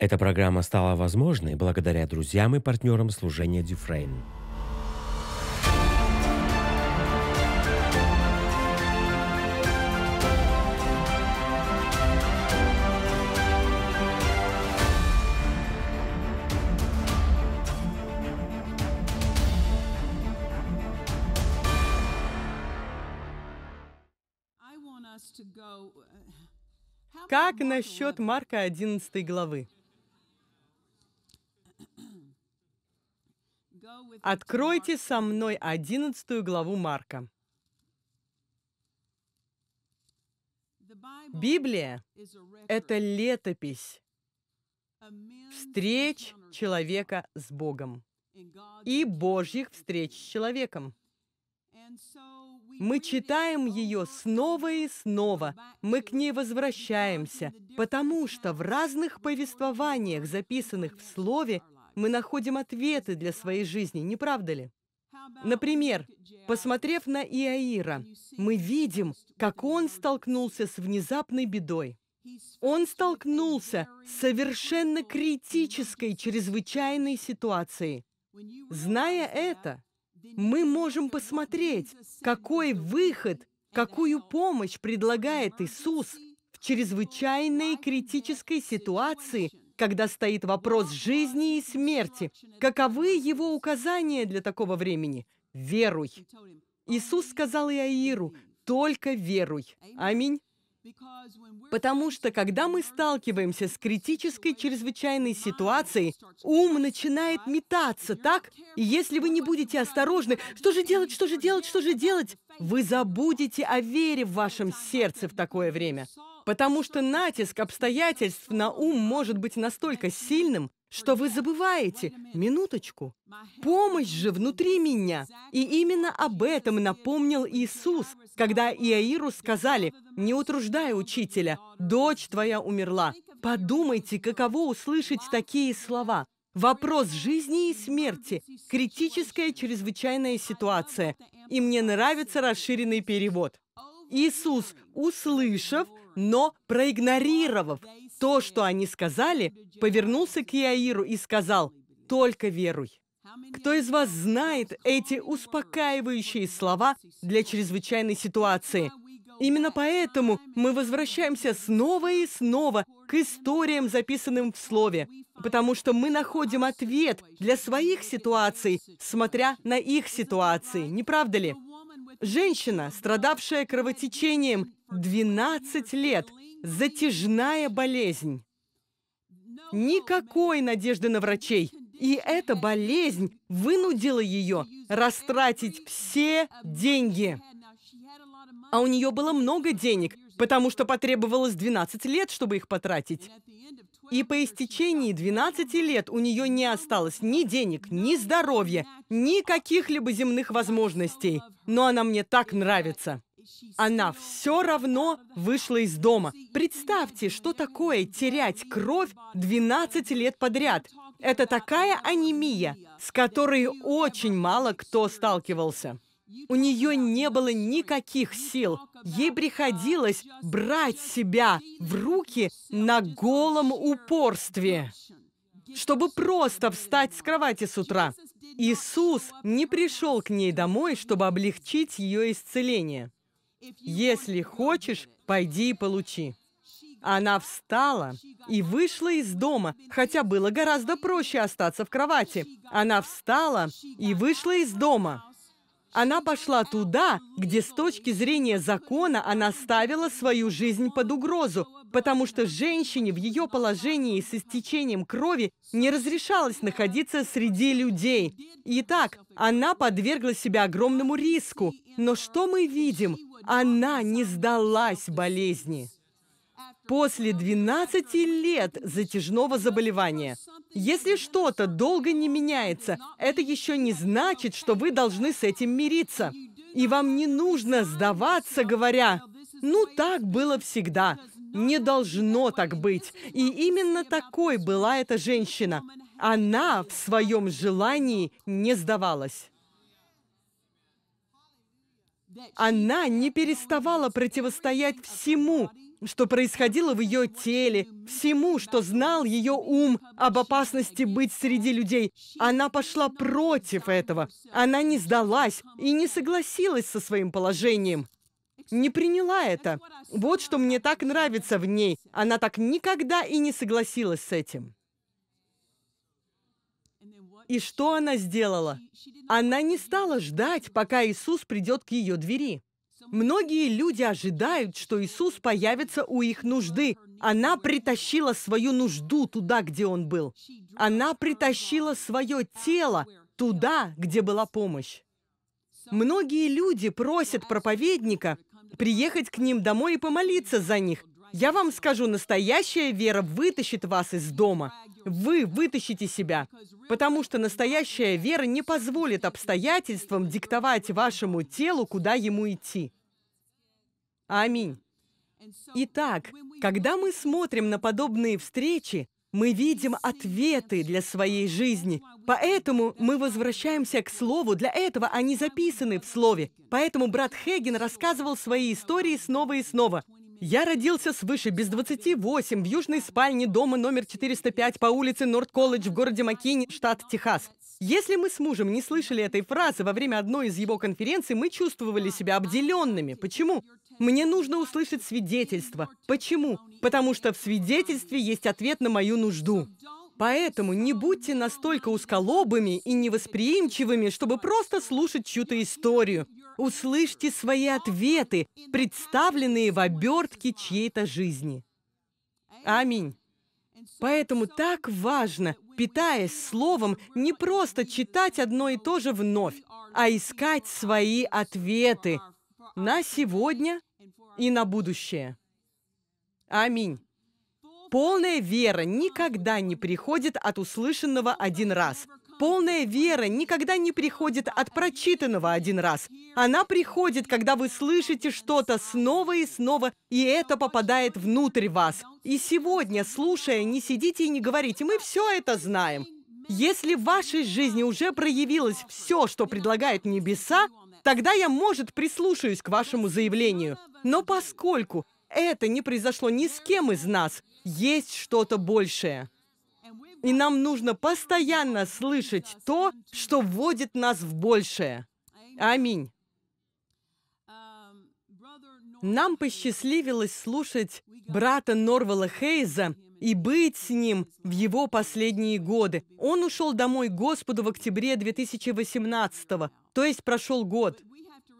Эта программа стала возможной благодаря друзьям и партнерам служения Дюфрейн. Uh, как насчет Марка 11 главы? Откройте со мной 11 главу Марка. Библия — это летопись встреч человека с Богом и Божьих встреч с человеком. Мы читаем ее снова и снова, мы к ней возвращаемся, потому что в разных повествованиях, записанных в Слове, мы находим ответы для своей жизни, не правда ли? Например, посмотрев на Иаира, мы видим, как он столкнулся с внезапной бедой. Он столкнулся с совершенно критической, чрезвычайной ситуацией. Зная это, мы можем посмотреть, какой выход, какую помощь предлагает Иисус в чрезвычайной критической ситуации, когда стоит вопрос жизни и смерти. Каковы его указания для такого времени? Веруй. Иисус сказал Иаиру, только веруй. Аминь. Потому что, когда мы сталкиваемся с критической чрезвычайной ситуацией, ум начинает метаться, так? И если вы не будете осторожны, что же делать, что же делать, что же делать, вы забудете о вере в вашем сердце в такое время. Потому что натиск обстоятельств на ум может быть настолько сильным, что вы забываете, минуточку, помощь же внутри меня. И именно об этом напомнил Иисус, когда Иаиру сказали, «Не утруждай учителя, дочь твоя умерла». Подумайте, каково услышать такие слова. Вопрос жизни и смерти – критическая чрезвычайная ситуация. И мне нравится расширенный перевод. Иисус, услышав, но проигнорировав то, что они сказали, повернулся к Иаиру и сказал, «Только веруй». Кто из вас знает эти успокаивающие слова для чрезвычайной ситуации? Именно поэтому мы возвращаемся снова и снова к историям, записанным в Слове, потому что мы находим ответ для своих ситуаций, смотря на их ситуации, не правда ли? Женщина, страдавшая кровотечением 12 лет, затяжная болезнь. Никакой надежды на врачей. И эта болезнь вынудила ее растратить все деньги. А у нее было много денег, потому что потребовалось 12 лет, чтобы их потратить. И по истечении 12 лет у нее не осталось ни денег, ни здоровья, ни каких-либо земных возможностей. Но она мне так нравится. Она все равно вышла из дома. Представьте, что такое терять кровь 12 лет подряд. Это такая анемия, с которой очень мало кто сталкивался. У нее не было никаких сил. Ей приходилось брать себя в руки на голом упорстве, чтобы просто встать с кровати с утра. Иисус не пришел к ней домой, чтобы облегчить ее исцеление. «Если хочешь, пойди и получи». Она встала и вышла из дома, хотя было гораздо проще остаться в кровати. Она встала и вышла из дома. Она пошла туда, где с точки зрения закона она ставила свою жизнь под угрозу, потому что женщине в ее положении с истечением крови не разрешалось находиться среди людей. Итак, она подвергла себя огромному риску. Но что мы видим? Она не сдалась болезни после 12 лет затяжного заболевания. Если что-то долго не меняется, это еще не значит, что вы должны с этим мириться. И вам не нужно сдаваться, говоря, «Ну, так было всегда». Не должно так быть. И именно такой была эта женщина. Она в своем желании не сдавалась. Она не переставала противостоять всему, что происходило в ее теле, всему, что знал ее ум об опасности быть среди людей. Она пошла против этого. Она не сдалась и не согласилась со своим положением. Не приняла это. Вот что мне так нравится в ней. Она так никогда и не согласилась с этим. И что она сделала? Она не стала ждать, пока Иисус придет к ее двери. Многие люди ожидают, что Иисус появится у их нужды. Она притащила свою нужду туда, где он был. Она притащила свое тело туда, где была помощь. Многие люди просят проповедника приехать к ним домой и помолиться за них. Я вам скажу, настоящая вера вытащит вас из дома. Вы вытащите себя, потому что настоящая вера не позволит обстоятельствам диктовать вашему телу, куда ему идти. Аминь. Итак, когда мы смотрим на подобные встречи, мы видим ответы для своей жизни. Поэтому мы возвращаемся к Слову. Для этого они записаны в Слове. Поэтому брат Хеген рассказывал свои истории снова и снова. Я родился свыше без 28 в южной спальне дома номер 405 по улице Норд-Колледж в городе Маккини, штат Техас. Если мы с мужем не слышали этой фразы во время одной из его конференций, мы чувствовали себя обделенными. Почему? Мне нужно услышать свидетельство. Почему? Потому что в свидетельстве есть ответ на мою нужду. Поэтому не будьте настолько усколобыми и невосприимчивыми, чтобы просто слушать чью-то историю. Услышьте свои ответы, представленные в обертке чьей-то жизни. Аминь. Поэтому так важно, питаясь словом, не просто читать одно и то же вновь, а искать свои ответы на сегодня и на будущее. Аминь. Полная вера никогда не приходит от услышанного один раз – Полная вера никогда не приходит от прочитанного один раз. Она приходит, когда вы слышите что-то снова и снова, и это попадает внутрь вас. И сегодня, слушая, не сидите и не говорите «мы все это знаем». Если в вашей жизни уже проявилось все, что предлагает небеса, тогда я, может, прислушаюсь к вашему заявлению. Но поскольку это не произошло ни с кем из нас, есть что-то большее. И нам нужно постоянно слышать то, что вводит нас в большее. Аминь. Нам посчастливилось слушать брата Норвала Хейза и быть с ним в его последние годы. Он ушел домой к Господу в октябре 2018 то есть прошел год.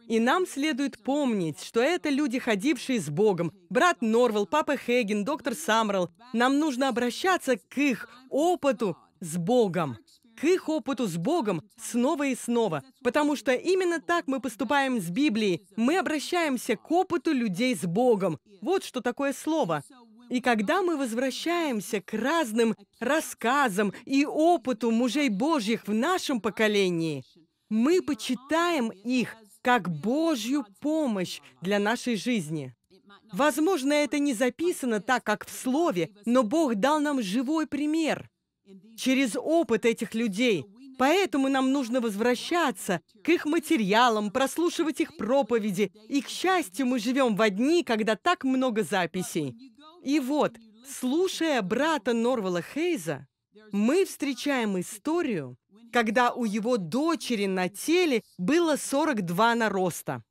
И нам следует помнить, что это люди, ходившие с Богом. Брат Норвелл, папа Хейген, доктор Самрал. Нам нужно обращаться к их опыту с Богом к их опыту с Богом снова и снова, потому что именно так мы поступаем с Библией. Мы обращаемся к опыту людей с Богом. Вот что такое слово. И когда мы возвращаемся к разным рассказам и опыту мужей Божьих в нашем поколении, мы почитаем их как Божью помощь для нашей жизни. Возможно, это не записано так, как в Слове, но Бог дал нам живой пример через опыт этих людей. Поэтому нам нужно возвращаться к их материалам, прослушивать их проповеди. И, к счастью, мы живем в дни, когда так много записей. И вот, слушая брата Норвала Хейза, мы встречаем историю, когда у его дочери на теле было 42 нароста.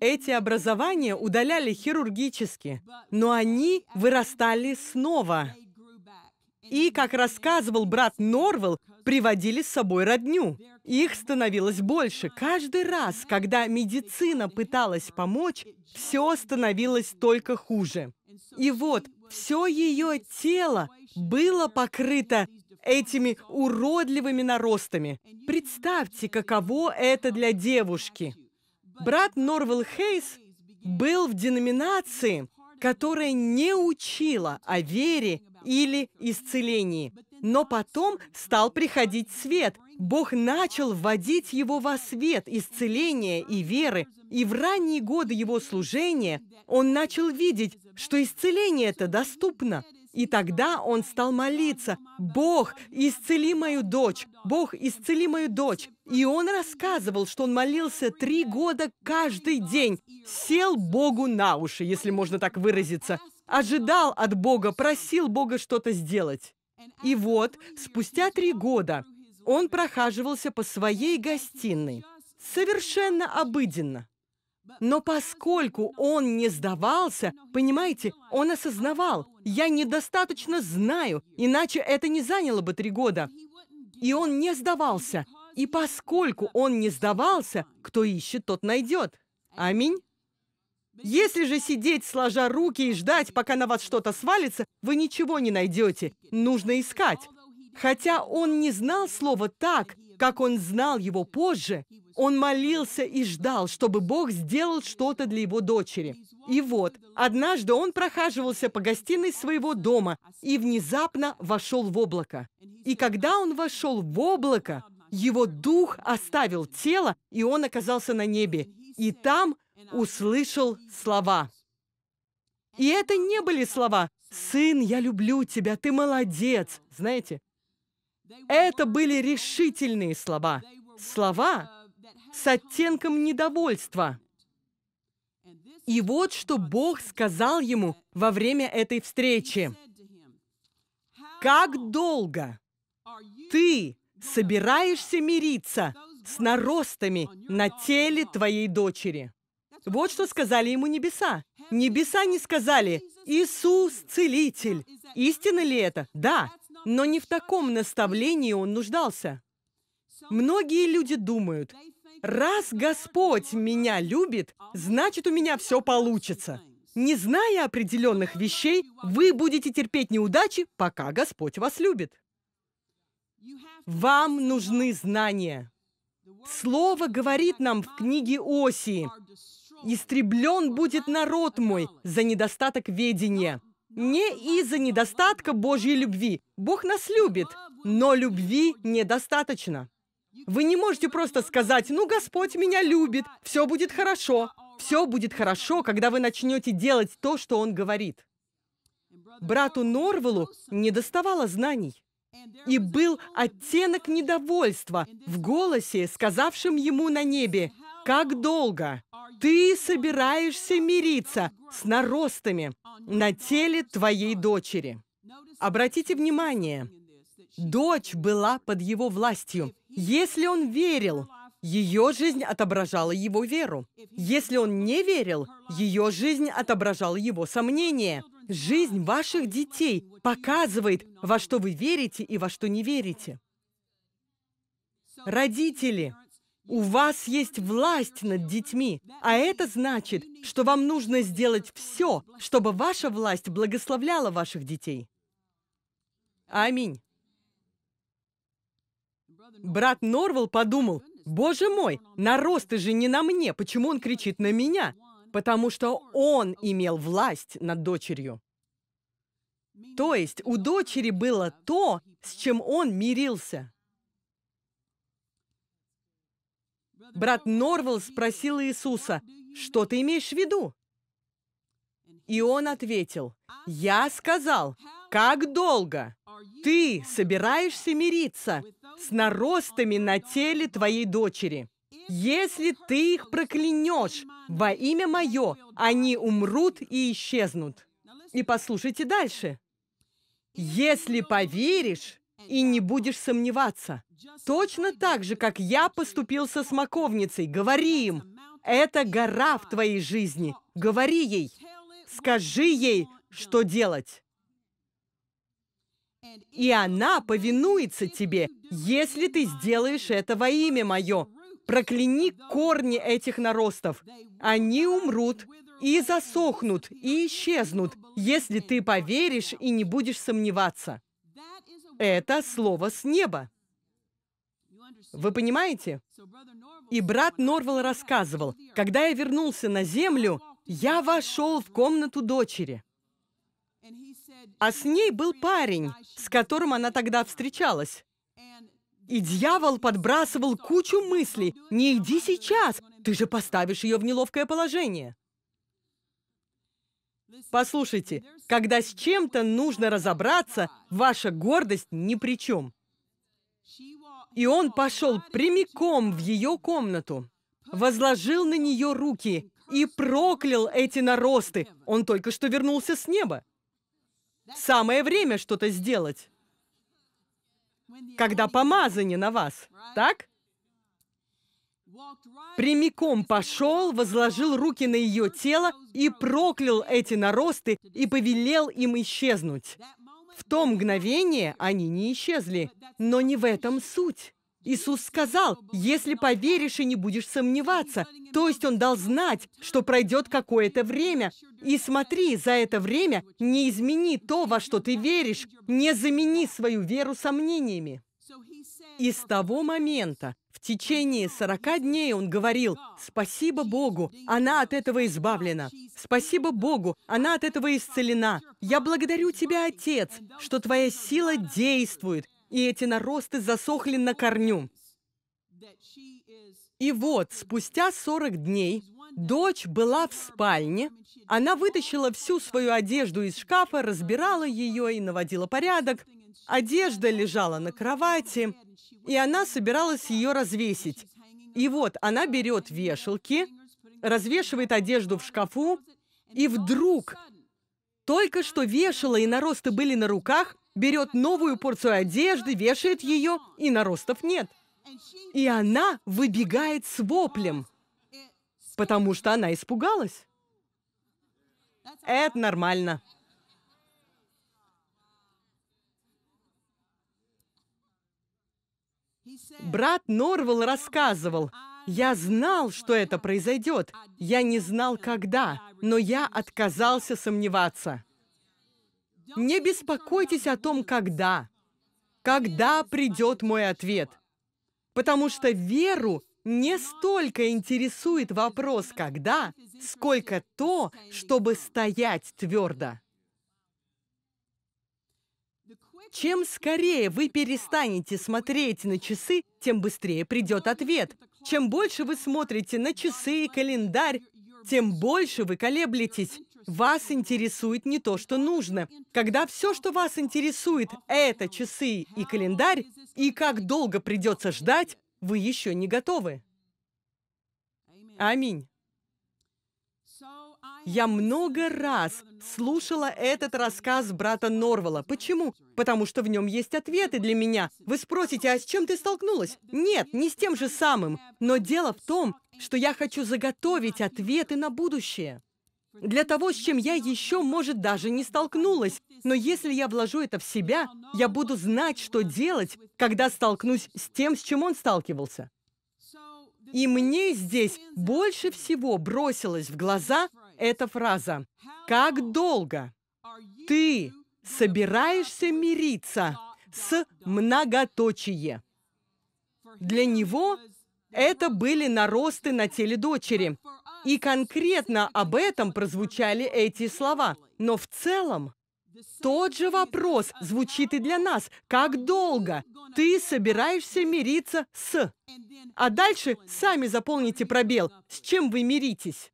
Эти образования удаляли хирургически, но они вырастали снова. И, как рассказывал брат Норвелл, приводили с собой родню. Их становилось больше. Каждый раз, когда медицина пыталась помочь, все становилось только хуже. И вот все ее тело было покрыто этими уродливыми наростами. Представьте, каково это для девушки. Брат Норвелл Хейс был в деноминации, которая не учила о вере или исцелении. Но потом стал приходить свет. Бог начал вводить его во свет исцеления и веры. И в ранние годы его служения он начал видеть, что исцеление это доступно. И тогда он стал молиться, «Бог, исцели мою дочь! Бог, исцели мою дочь!» И он рассказывал, что он молился три года каждый день, сел Богу на уши, если можно так выразиться, ожидал от Бога, просил Бога что-то сделать. И вот, спустя три года, он прохаживался по своей гостиной, совершенно обыденно. Но поскольку он не сдавался, понимаете, он осознавал, я недостаточно знаю, иначе это не заняло бы три года. И он не сдавался. И поскольку он не сдавался, кто ищет, тот найдет. Аминь. Если же сидеть, сложа руки и ждать, пока на вас что-то свалится, вы ничего не найдете. Нужно искать. Хотя он не знал слова так, как он знал его позже, он молился и ждал, чтобы Бог сделал что-то для его дочери. И вот, однажды он прохаживался по гостиной своего дома и внезапно вошел в облако. И когда он вошел в облако, его дух оставил тело, и он оказался на небе. И там услышал слова. И это не были слова «Сын, я люблю тебя, ты молодец». Знаете, это были решительные слова. Слова, с оттенком недовольства. И вот что Бог сказал ему во время этой встречи. «Как долго ты собираешься мириться с наростами на теле твоей дочери?» Вот что сказали ему небеса. Небеса не сказали «Иисус – целитель». Истина ли это? Да. Но не в таком наставлении он нуждался. Многие люди думают, Раз Господь меня любит, значит, у меня все получится. Не зная определенных вещей, вы будете терпеть неудачи, пока Господь вас любит. Вам нужны знания. Слово говорит нам в книге Осии, «Истреблен будет народ мой за недостаток ведения». Не из-за недостатка Божьей любви. Бог нас любит, но любви недостаточно. Вы не можете просто сказать, ну, Господь меня любит, все будет хорошо. Все будет хорошо, когда вы начнете делать то, что Он говорит. Брату Норвелу не доставало знаний. И был оттенок недовольства в голосе, сказавшем ему на небе, «Как долго ты собираешься мириться с наростами на теле твоей дочери?» Обратите внимание, Дочь была под его властью. Если он верил, ее жизнь отображала его веру. Если он не верил, ее жизнь отображала его сомнения. Жизнь ваших детей показывает, во что вы верите и во что не верите. Родители, у вас есть власть над детьми, а это значит, что вам нужно сделать все, чтобы ваша власть благословляла ваших детей. Аминь. Брат Норвал подумал, «Боже мой, наросты же не на мне, почему он кричит на меня?» Потому что он имел власть над дочерью. То есть у дочери было то, с чем он мирился. Брат Норвал спросил Иисуса, «Что ты имеешь в виду?» И он ответил, «Я сказал, как долго ты собираешься мириться с наростами на теле твоей дочери. Если ты их проклянешь во имя мое, они умрут и исчезнут. И послушайте дальше. Если поверишь и не будешь сомневаться, точно так же, как я поступил со смоковницей, говори им, это гора в твоей жизни, говори ей, скажи ей, что делать и она повинуется тебе, если ты сделаешь это во имя мое. Прокляни корни этих наростов. Они умрут и засохнут, и исчезнут, если ты поверишь и не будешь сомневаться. Это слово с неба. Вы понимаете? И брат Норвал рассказывал, когда я вернулся на землю, я вошел в комнату дочери а с ней был парень, с которым она тогда встречалась. И дьявол подбрасывал кучу мыслей. «Не иди сейчас, ты же поставишь ее в неловкое положение». Послушайте, когда с чем-то нужно разобраться, ваша гордость ни при чем. И он пошел прямиком в ее комнату, возложил на нее руки и проклял эти наросты. Он только что вернулся с неба. Самое время что-то сделать, когда помазание на вас, так? Прямиком пошел, возложил руки на ее тело и проклял эти наросты и повелел им исчезнуть. В то мгновение они не исчезли, но не в этом суть. Иисус сказал, если поверишь и не будешь сомневаться, то есть Он дал знать, что пройдет какое-то время. И смотри, за это время не измени то, во что ты веришь, не замени свою веру сомнениями. И с того момента, в течение 40 дней он говорил, «Спасибо Богу, она от этого избавлена. Спасибо Богу, она от этого исцелена. Я благодарю Тебя, Отец, что Твоя сила действует, и эти наросты засохли на корню. И вот, спустя 40 дней, дочь была в спальне. Она вытащила всю свою одежду из шкафа, разбирала ее и наводила порядок. Одежда лежала на кровати, и она собиралась ее развесить. И вот она берет вешалки, развешивает одежду в шкафу, и вдруг, только что вешала и наросты были на руках, берет новую порцию одежды, вешает ее, и наростов нет. И она выбегает с воплем, потому что она испугалась. Это нормально. Брат Норвелл рассказывал, «Я знал, что это произойдет. Я не знал, когда, но я отказался сомневаться». Не беспокойтесь о том, когда. Когда придет мой ответ. Потому что веру не столько интересует вопрос «когда», сколько то, чтобы стоять твердо. Чем скорее вы перестанете смотреть на часы, тем быстрее придет ответ. Чем больше вы смотрите на часы и календарь, тем больше вы колеблетесь. Вас интересует не то, что нужно. Когда все, что вас интересует, это часы и календарь, и как долго придется ждать, вы еще не готовы. Аминь. Я много раз слушала этот рассказ брата Норвала. Почему? Потому что в нем есть ответы для меня. Вы спросите, а с чем ты столкнулась? Нет, не с тем же самым. Но дело в том, что я хочу заготовить ответы на будущее для того, с чем я еще, может, даже не столкнулась. Но если я вложу это в себя, я буду знать, что делать, когда столкнусь с тем, с чем он сталкивался. И мне здесь больше всего бросилась в глаза эта фраза. «Как долго ты собираешься мириться с многоточие?» Для него это были наросты на теле дочери, и конкретно об этом прозвучали эти слова. Но в целом тот же вопрос звучит и для нас. Как долго ты собираешься мириться с? А дальше сами заполните пробел. С чем вы миритесь?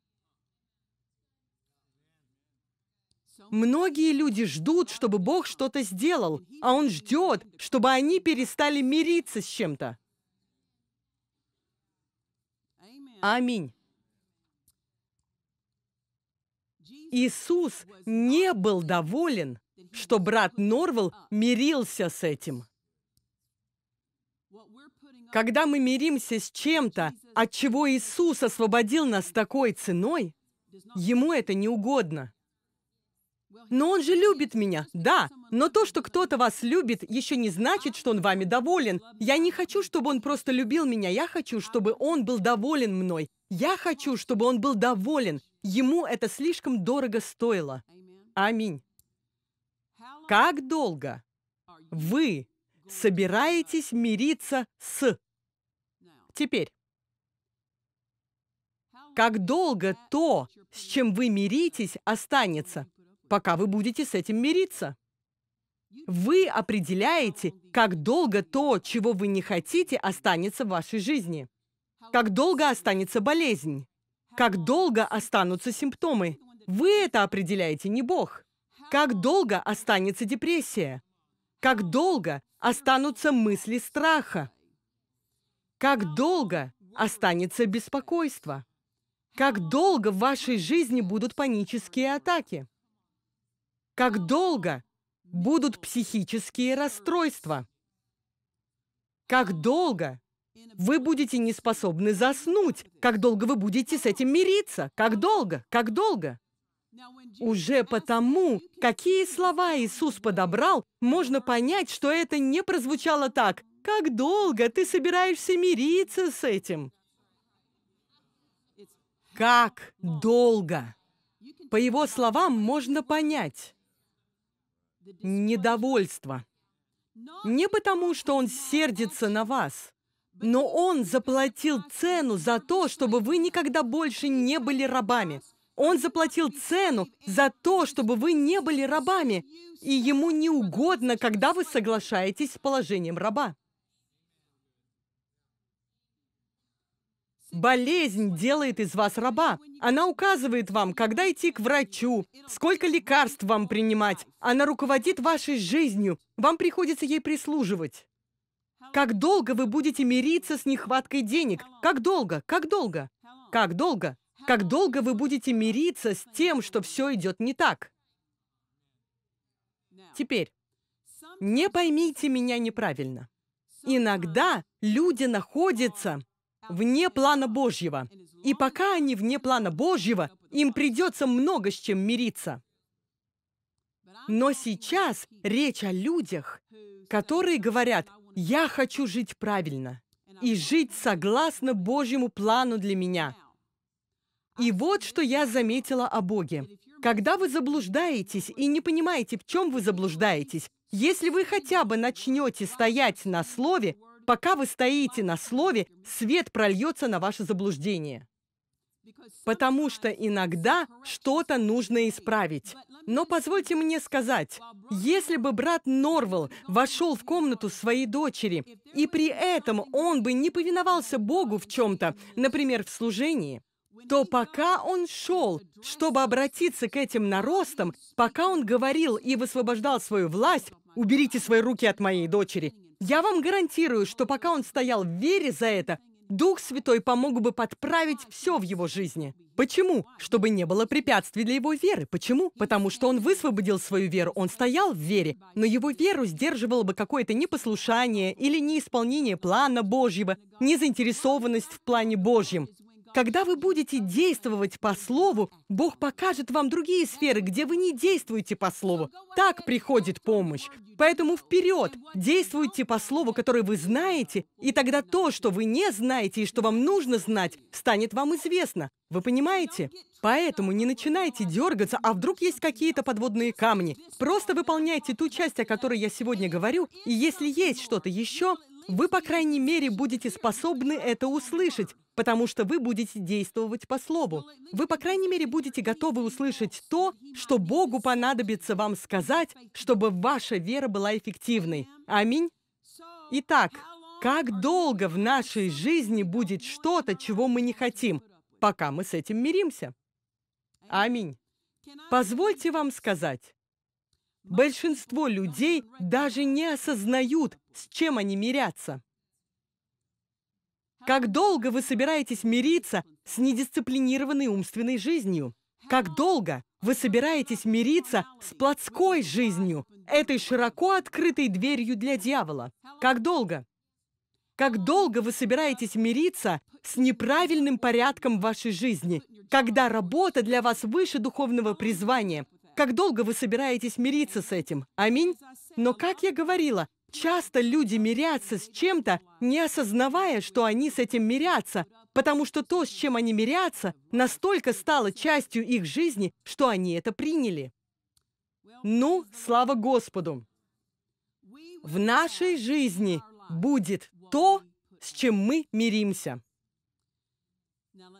Многие люди ждут, чтобы Бог что-то сделал, а Он ждет, чтобы они перестали мириться с чем-то. Аминь. Иисус не был доволен, что брат Норвал мирился с этим. Когда мы миримся с чем-то, от чего Иисус освободил нас такой ценой, ему это не угодно. Но он же любит меня, да. Но то, что кто-то вас любит, еще не значит, что он вами доволен. Я не хочу, чтобы он просто любил меня. Я хочу, чтобы он был доволен мной. Я хочу, чтобы он был доволен. Ему это слишком дорого стоило. Аминь. Как долго вы собираетесь мириться с... Теперь. Как долго то, с чем вы миритесь, останется, пока вы будете с этим мириться? Вы определяете, как долго то, чего вы не хотите, останется в вашей жизни. Как долго останется болезнь? Как долго останутся симптомы? Вы это определяете, не Бог. Как долго останется депрессия? Как долго останутся мысли страха? Как долго останется беспокойство? Как долго в вашей жизни будут панические атаки? Как долго будут психические расстройства? Как долго вы будете не способны заснуть. Как долго вы будете с этим мириться? Как долго? Как долго? Уже потому, какие слова Иисус подобрал, можно понять, что это не прозвучало так. Как долго ты собираешься мириться с этим? Как долго? По его словам можно понять. Недовольство. Не потому, что он сердится на вас, но Он заплатил цену за то, чтобы вы никогда больше не были рабами. Он заплатил цену за то, чтобы вы не были рабами. И Ему не угодно, когда вы соглашаетесь с положением раба. Болезнь делает из вас раба. Она указывает вам, когда идти к врачу, сколько лекарств вам принимать. Она руководит вашей жизнью. Вам приходится ей прислуживать. Как долго вы будете мириться с нехваткой денег? Как долго? Как долго? Как долго? Как долго вы будете мириться с тем, что все идет не так? Теперь, не поймите меня неправильно. Иногда люди находятся вне плана Божьего. И пока они вне плана Божьего, им придется много с чем мириться. Но сейчас речь о людях, которые говорят, я хочу жить правильно и жить согласно Божьему плану для меня. И вот что я заметила о Боге. Когда вы заблуждаетесь и не понимаете, в чем вы заблуждаетесь, если вы хотя бы начнете стоять на слове, пока вы стоите на слове, свет прольется на ваше заблуждение потому что иногда что-то нужно исправить. Но позвольте мне сказать, если бы брат Норвелл вошел в комнату своей дочери, и при этом он бы не повиновался Богу в чем-то, например, в служении, то пока он шел, чтобы обратиться к этим наростам, пока он говорил и высвобождал свою власть, «Уберите свои руки от моей дочери», я вам гарантирую, что пока он стоял в вере за это, Дух Святой помог бы подправить все в его жизни. Почему? Чтобы не было препятствий для его веры. Почему? Потому что он высвободил свою веру, он стоял в вере, но его веру сдерживало бы какое-то непослушание или неисполнение плана Божьего, незаинтересованность в плане Божьем. Когда вы будете действовать по слову, Бог покажет вам другие сферы, где вы не действуете по слову. Так приходит помощь. Поэтому вперед! Действуйте по слову, которое вы знаете, и тогда то, что вы не знаете и что вам нужно знать, станет вам известно. Вы понимаете? Поэтому не начинайте дергаться, а вдруг есть какие-то подводные камни. Просто выполняйте ту часть, о которой я сегодня говорю, и если есть что-то еще, вы, по крайней мере, будете способны это услышать, потому что вы будете действовать по слову. Вы, по крайней мере, будете готовы услышать то, что Богу понадобится вам сказать, чтобы ваша вера была эффективной. Аминь. Итак, как долго в нашей жизни будет что-то, чего мы не хотим, пока мы с этим миримся? Аминь. Позвольте вам сказать, Большинство людей даже не осознают, с чем они мирятся. Как долго вы собираетесь мириться с недисциплинированной умственной жизнью? Как долго вы собираетесь мириться с плотской жизнью, этой широко открытой дверью для дьявола? Как долго? Как долго вы собираетесь мириться с неправильным порядком вашей жизни, когда работа для вас выше духовного призвания, как долго вы собираетесь мириться с этим? Аминь. Но, как я говорила, часто люди мирятся с чем-то, не осознавая, что они с этим мирятся, потому что то, с чем они мирятся, настолько стало частью их жизни, что они это приняли. Ну, слава Господу! В нашей жизни будет то, с чем мы миримся.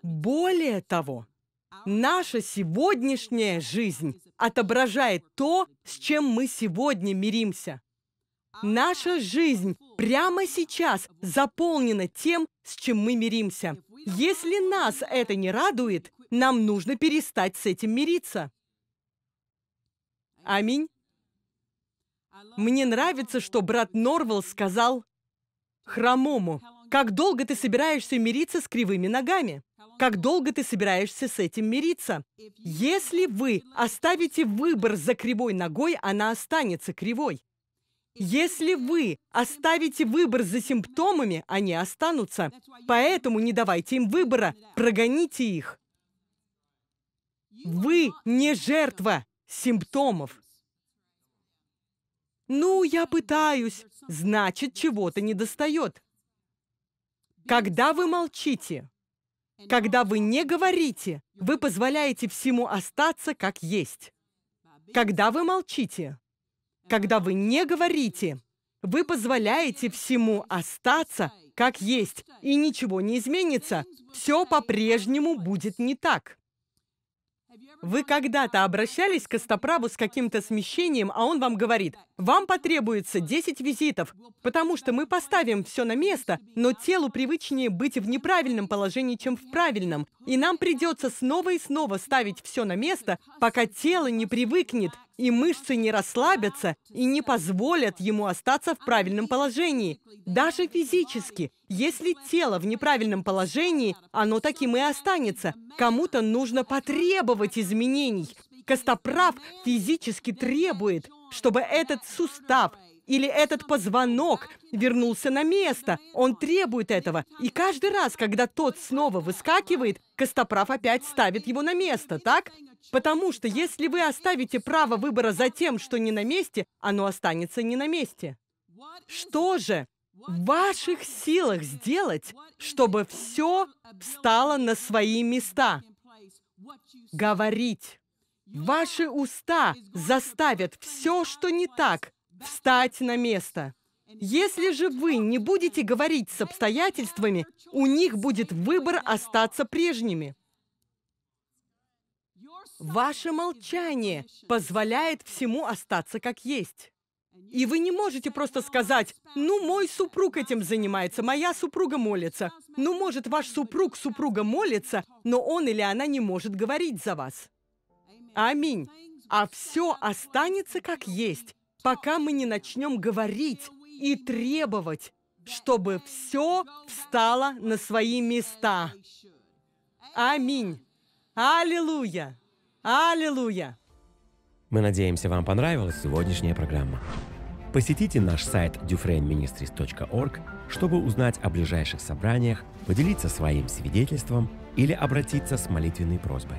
Более того, наша сегодняшняя жизнь отображает то, с чем мы сегодня миримся. Наша жизнь прямо сейчас заполнена тем, с чем мы миримся. Если нас это не радует, нам нужно перестать с этим мириться. Аминь. Мне нравится, что брат Норвелл сказал хромому, «Как долго ты собираешься мириться с кривыми ногами?» Как долго ты собираешься с этим мириться? Если вы оставите выбор за кривой ногой, она останется кривой. Если вы оставите выбор за симптомами, они останутся. Поэтому не давайте им выбора, прогоните их. Вы не жертва симптомов. Ну, я пытаюсь. Значит, чего-то недостает. Когда вы молчите, когда вы не говорите, вы позволяете всему остаться как есть. Когда вы молчите, когда вы не говорите, вы позволяете всему остаться как есть, и ничего не изменится, все по-прежнему будет не так. Вы когда-то обращались к остоправу с каким-то смещением, а он вам говорит, вам потребуется 10 визитов, потому что мы поставим все на место, но телу привычнее быть в неправильном положении, чем в правильном, и нам придется снова и снова ставить все на место, пока тело не привыкнет и мышцы не расслабятся и не позволят ему остаться в правильном положении. Даже физически, если тело в неправильном положении, оно таким и останется. Кому-то нужно потребовать изменений. Костоправ физически требует, чтобы этот сустав или этот позвонок вернулся на место. Он требует этого. И каждый раз, когда тот снова выскакивает, Костоправ опять ставит его на место, так? Потому что если вы оставите право выбора за тем, что не на месте, оно останется не на месте. Что же в ваших силах сделать, чтобы все встало на свои места? Говорить. Ваши уста заставят все, что не так, встать на место. Если же вы не будете говорить с обстоятельствами, у них будет выбор остаться прежними. Ваше молчание позволяет всему остаться как есть. И вы не можете просто сказать, ну, мой супруг этим занимается, моя супруга молится. Ну, может, ваш супруг супруга молится, но он или она не может говорить за вас. Аминь. А все останется как есть пока мы не начнем говорить и требовать, чтобы все встало на свои места. Аминь. Аллилуйя. Аллилуйя. Мы надеемся, вам понравилась сегодняшняя программа. Посетите наш сайт dufrainministries.org, чтобы узнать о ближайших собраниях, поделиться своим свидетельством или обратиться с молитвенной просьбой.